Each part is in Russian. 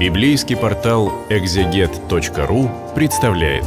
Библейский портал экзегет.ру представляет.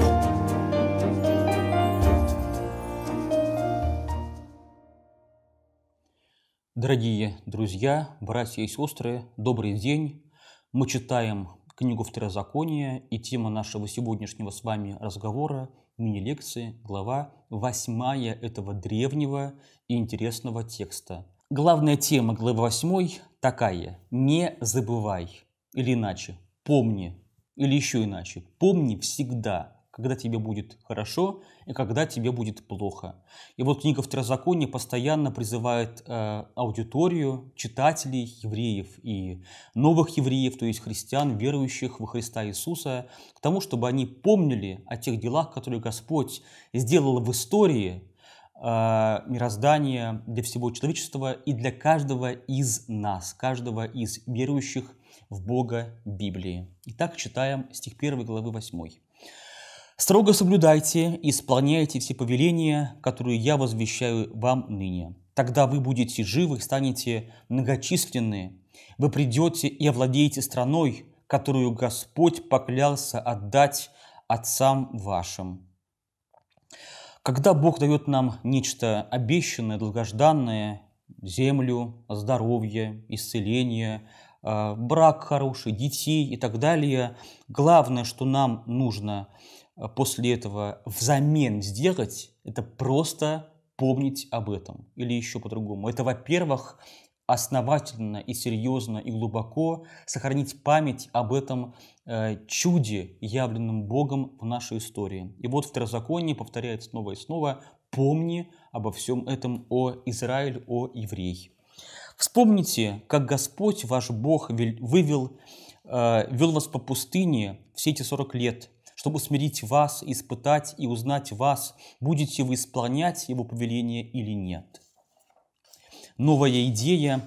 Дорогие друзья, братья и сестры, добрый день. Мы читаем книгу Второзакония, и тема нашего сегодняшнего с вами разговора – мини-лекции, глава 8 этого древнего и интересного текста. Главная тема главы 8 такая – «Не забывай» или иначе, помни, или еще иначе, помни всегда, когда тебе будет хорошо и когда тебе будет плохо. И вот книга Второзакония постоянно призывает э, аудиторию, читателей, евреев и новых евреев, то есть христиан, верующих во Христа Иисуса, к тому, чтобы они помнили о тех делах, которые Господь сделал в истории, а, мироздания, для всего человечества и для каждого из нас, каждого из верующих в Бога Библии. Итак, читаем стих 1 главы 8. «Строго соблюдайте и исполняйте все повеления, которые я возвещаю вам ныне. Тогда вы будете живы, станете многочисленны, вы придете и овладеете страной, которую Господь поклялся отдать отцам вашим. Когда Бог дает нам нечто обещанное, долгожданное, землю, здоровье, исцеление, а, брак хороший, детей и так далее, главное, что нам нужно а, после этого взамен сделать, это просто помнить об этом или еще по-другому. Это, во-первых, основательно и серьезно и глубоко сохранить память об этом э, чуде, явленном Богом в нашей истории. И вот второзаконие повторяет снова и снова «помни обо всем этом, о Израиль, о еврей». Вспомните, как Господь, ваш Бог, вывел, э, вел вас по пустыне все эти 40 лет, чтобы смирить вас, испытать и узнать вас, будете вы исполнять Его повеление или нет новая идея.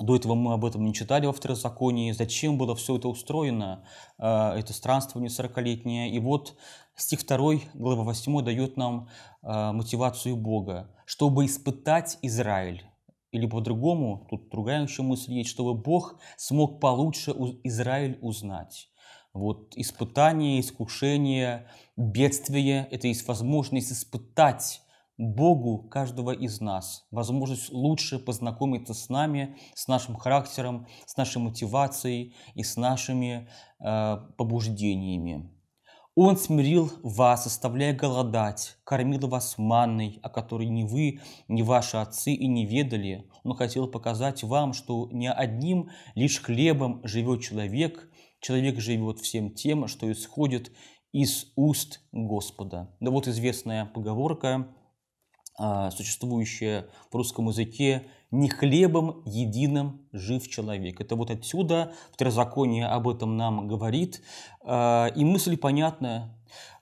До этого мы об этом не читали во второзаконии. Зачем было все это устроено, э, это странствование 40-летнее. И вот стих 2, глава 8 дает нам э, мотивацию Бога, чтобы испытать Израиль. Или по-другому, тут другая еще мысль есть, чтобы Бог смог получше Израиль узнать. Вот испытание, искушение, бедствие – это есть возможность испытать Богу каждого из нас возможность лучше познакомиться с нами, с нашим характером, с нашей мотивацией и с нашими э, побуждениями. Он смирил вас, оставляя голодать, кормил вас манной, о которой ни вы, ни ваши отцы и не ведали. Он хотел показать вам, что не одним лишь хлебом живет человек, человек живет всем тем, что исходит из уст Господа. Да вот известная поговорка а, существующее в русском языке «не хлебом единым жив человек». Это вот отсюда второзаконие об этом нам говорит, а, и мысль понятная.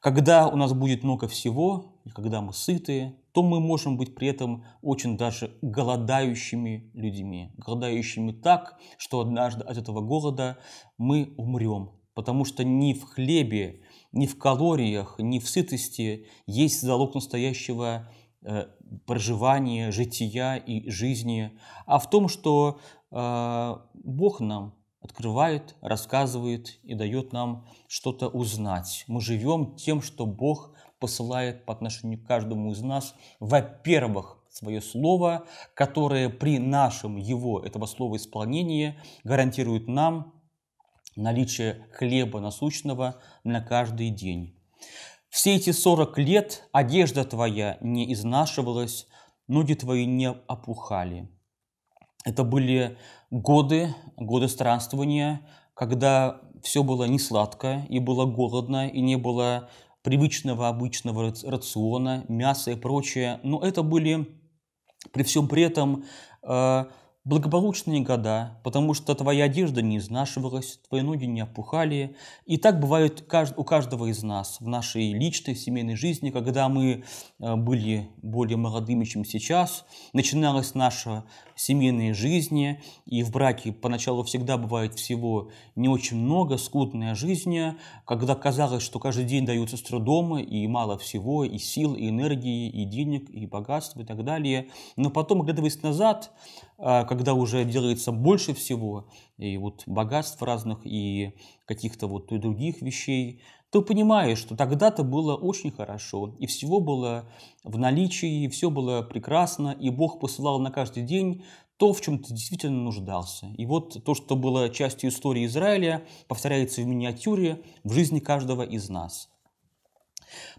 Когда у нас будет много всего, и когда мы сытые, то мы можем быть при этом очень даже голодающими людьми. Голодающими так, что однажды от этого голода мы умрем. Потому что не в хлебе, не в калориях, не в сытости есть залог настоящего Э, проживания, жития и жизни, а в том, что э, Бог нам открывает, рассказывает и дает нам что-то узнать. Мы живем тем, что Бог посылает по отношению к каждому из нас, во-первых, свое слово, которое при нашем его, этого слова исполнении, гарантирует нам наличие хлеба насущного на каждый день. Все эти сорок лет одежда твоя не изнашивалась, ноги твои не опухали. Это были годы, годы странствования, когда все было не сладко, и было голодно, и не было привычного обычного рациона, мяса и прочее. Но это были при всем при этом э, благополучные года, потому что твоя одежда не изнашивалась, твои ноги не опухали. И так бывает у каждого из нас в нашей личной семейной жизни, когда мы э, были более молодыми, чем сейчас, начиналась наша семейная жизнь, и в браке поначалу всегда бывает всего не очень много, скудная жизнь, когда казалось, что каждый день даются с трудом, и мало всего, и сил, и энергии, и денег, и богатства, и так далее. Но потом, оглядываясь назад, когда э, когда уже делается больше всего, и вот богатств разных, и каких-то вот и других вещей, то понимаешь, что тогда-то было очень хорошо, и всего было в наличии, и все было прекрасно, и Бог посылал на каждый день то, в чем ты действительно нуждался. И вот то, что было частью истории Израиля, повторяется в миниатюре в жизни каждого из нас –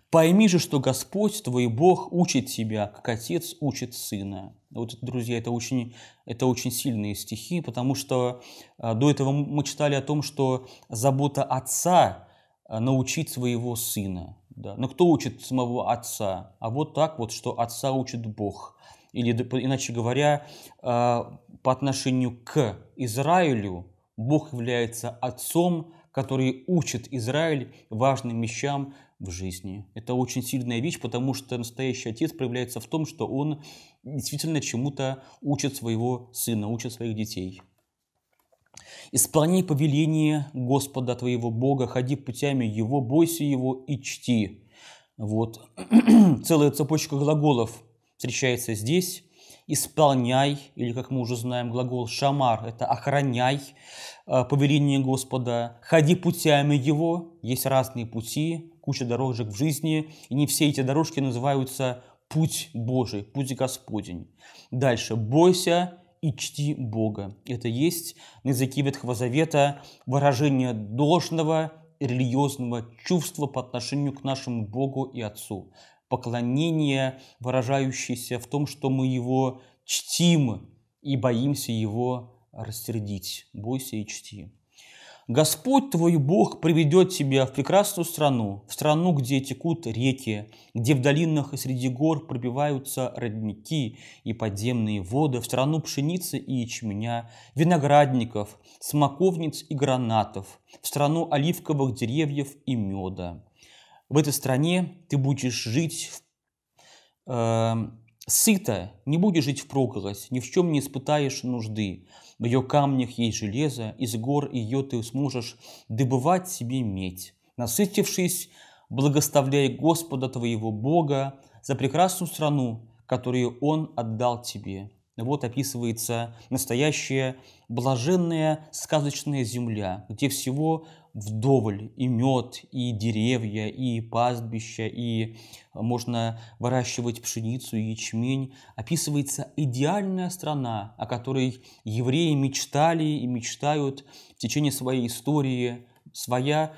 Пойми же, что Господь, твой Бог, учит тебя, как отец учит сына. Вот, друзья, это очень, это очень сильные стихи, потому что э, до этого мы читали о том, что забота отца э, научить своего сына. Да. Но кто учит самого отца? А вот так вот, что отца учит Бог – или, иначе говоря, э, по отношению к Израилю Бог является отцом, который учит Израиль важным вещам, в жизни. Это очень сильная вещь, потому что настоящий отец проявляется в том, что он действительно чему-то учит своего сына, учит своих детей. «Исполни повеление Господа твоего Бога, ходи путями Его, бойся Его и чти». Вот. Целая цепочка глаголов встречается здесь. «Исполняй», или, как мы уже знаем, глагол «шамар» – это «охраняй», э, повеление Господа, «ходи путями Его», есть разные пути, куча дорожек в жизни, и не все эти дорожки называются «Путь Божий», «Путь Господень». Дальше «Бойся и чти Бога». Это есть на языке Ветхого Завета выражение должного религиозного чувства по отношению к нашему Богу и Отцу. Поклонение, выражающееся в том, что мы Его чтим и боимся Его рассердить. Бойся и чти. Господь твой Бог приведет тебя в прекрасную страну, в страну, где текут реки, где в долинах и среди гор пробиваются родники и подземные воды, в страну пшеницы и ячменя, виноградников, смоковниц и гранатов, в страну оливковых деревьев и меда. В этой стране ты будешь жить э, сыто, не будешь жить в проголодь, ни в чем не испытаешь нужды. В ее камнях есть железо, из гор ее ты сможешь добывать себе медь. Насытившись, благоставляй Господа твоего Бога за прекрасную страну, которую Он отдал тебе. Вот описывается настоящая блаженная сказочная земля, где всего вдоволь и мед, и деревья, и пастбища, и а, можно выращивать пшеницу, и ячмень. Описывается идеальная страна, о которой евреи мечтали и мечтают в течение своей истории. Своя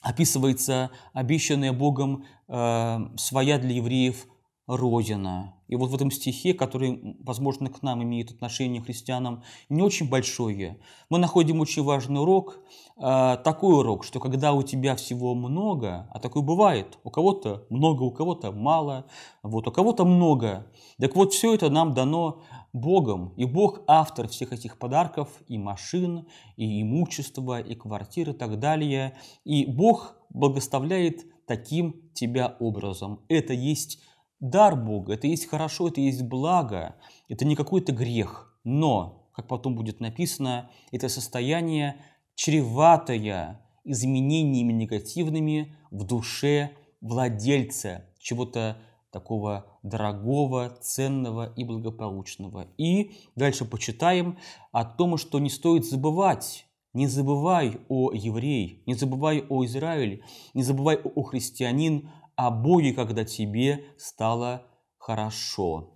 описывается обещанная Богом э, своя для евреев родина. И вот в этом стихе, который, возможно, к нам имеет отношение христианам не очень большое, мы находим очень важный урок, а, такой урок, что когда у тебя всего много, а такое бывает, у кого-то много, у кого-то мало, вот у кого-то много, так вот все это нам дано Богом, и Бог автор всех этих подарков, и машин, и имущества, и квартир, и так далее, и Бог благоставляет таким тебя образом. Это есть дар Бога, это есть хорошо, это есть благо, это не какой-то грех. Но, как потом будет написано, это состояние чреватое изменениями негативными в душе владельца чего-то такого дорогого, ценного и благополучного. И дальше почитаем о том, что не стоит забывать. Не забывай о еврей, не забывай о Израиле, не забывай о христианин, о Боге, когда тебе стало хорошо.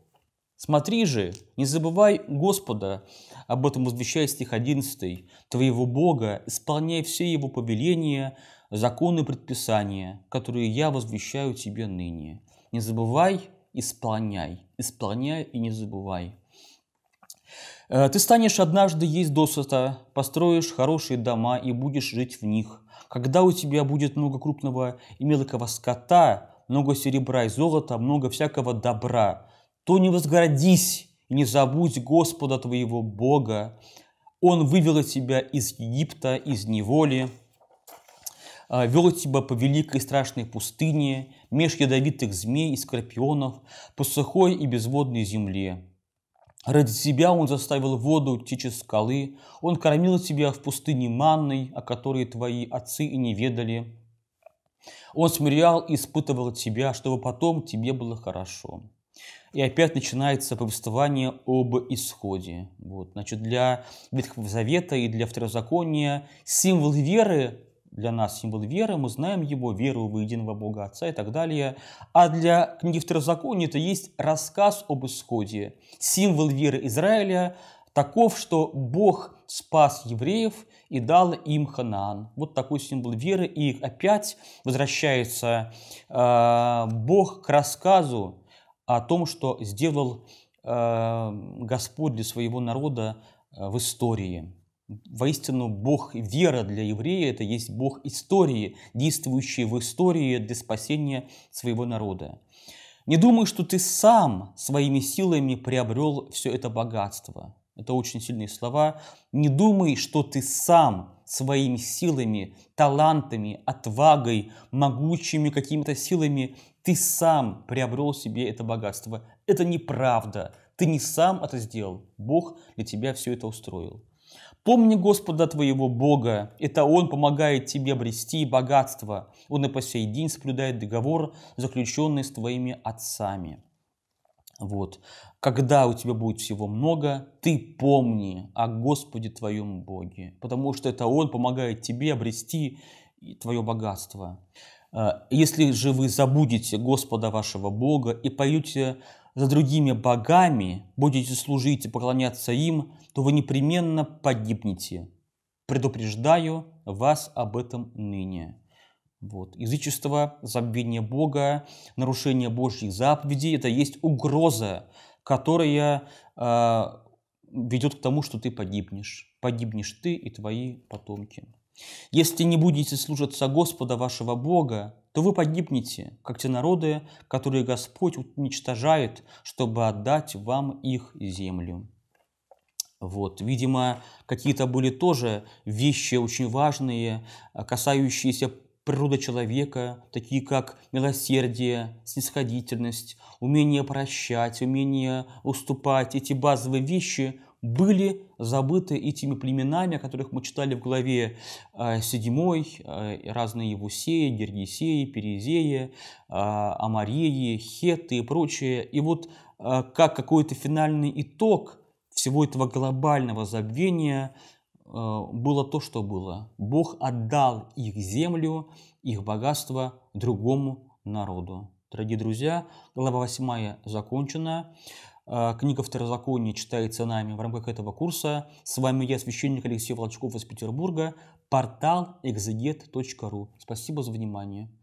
Смотри же, не забывай Господа, об этом возвещает стих 11, твоего Бога, исполняй все его повеления, законы и предписания, которые я возвещаю тебе ныне. Не забывай, исполняй, исполняй и не забывай. Э, ты станешь однажды есть досыта, построишь хорошие дома и будешь жить в них. Когда у тебя будет много крупного и мелкого скота, много серебра и золота, много всякого добра, то не возгородись и не забудь Господа твоего Бога. Он вывел тебя из Египта, из неволи, э, вел тебя по великой страшной пустыне, меж ядовитых змей и скорпионов, по сухой и безводной земле. Ради себя он заставил воду течь из скалы, он кормил тебя в пустыне манной, о которой твои отцы и не ведали. Он смирял и испытывал тебя, чтобы потом тебе было хорошо. И опять начинается повествование об исходе. Вот. Значит, для Ветхого Завета и для Второзакония символ веры для нас символ веры, мы знаем его, веру в единого Бога Отца и так далее. А для книги Второзакония это есть рассказ об исходе. Символ веры Израиля таков, что Бог спас евреев и дал им Ханаан. Вот такой символ веры. И опять возвращается э, Бог к рассказу о том, что сделал э, Господь для своего народа э, в истории. Воистину, Бог вера для еврея – это есть Бог истории, действующий в истории для спасения своего народа. Не думай, что ты сам своими силами приобрел все это богатство. Это очень сильные слова. Не думай, что ты сам своими силами, талантами, отвагой, могучими какими-то силами, ты сам приобрел себе это богатство. Это неправда. Ты не сам это сделал. Бог для тебя все это устроил. Помни Господа твоего Бога, это Он помогает тебе обрести богатство. Он и по сей день соблюдает договор, заключенный с твоими отцами. Вот. Когда у тебя будет всего много, ты помни о Господе твоем Боге, потому что это Он помогает тебе обрести твое богатство. Э, Если же вы забудете Господа вашего Бога и поете за другими богами будете служить и поклоняться им, то вы непременно погибнете. Предупреждаю вас об этом ныне. Вот. Язычество, забвение Бога, нарушение Божьих заповедей – это есть угроза, которая э, ведет к тому, что ты погибнешь. Погибнешь ты и твои потомки. Если не будете служиться Господа вашего Бога, то вы погибнете, как те народы, которые Господь уничтожает, чтобы отдать вам их землю. Вот, видимо, какие-то были тоже вещи очень важные, а, касающиеся природы человека, такие как милосердие, снисходительность, умение прощать, умение уступать. Эти базовые вещи были забыты этими племенами, о которых мы читали в главе 7, а, а, разные Евусеи, Гергесеи, Перезеи, Амареи, Хеты и прочее. И вот а, как какой-то финальный итог всего этого глобального забвения было то, что было. Бог отдал их землю, их богатство другому народу. Дорогие друзья, глава 8 закончена. А, книга «Второзаконие» читается нами в рамках этого курса. С вами я, священник Алексей Волочков из Петербурга, портал экзегет.ру. Спасибо за внимание.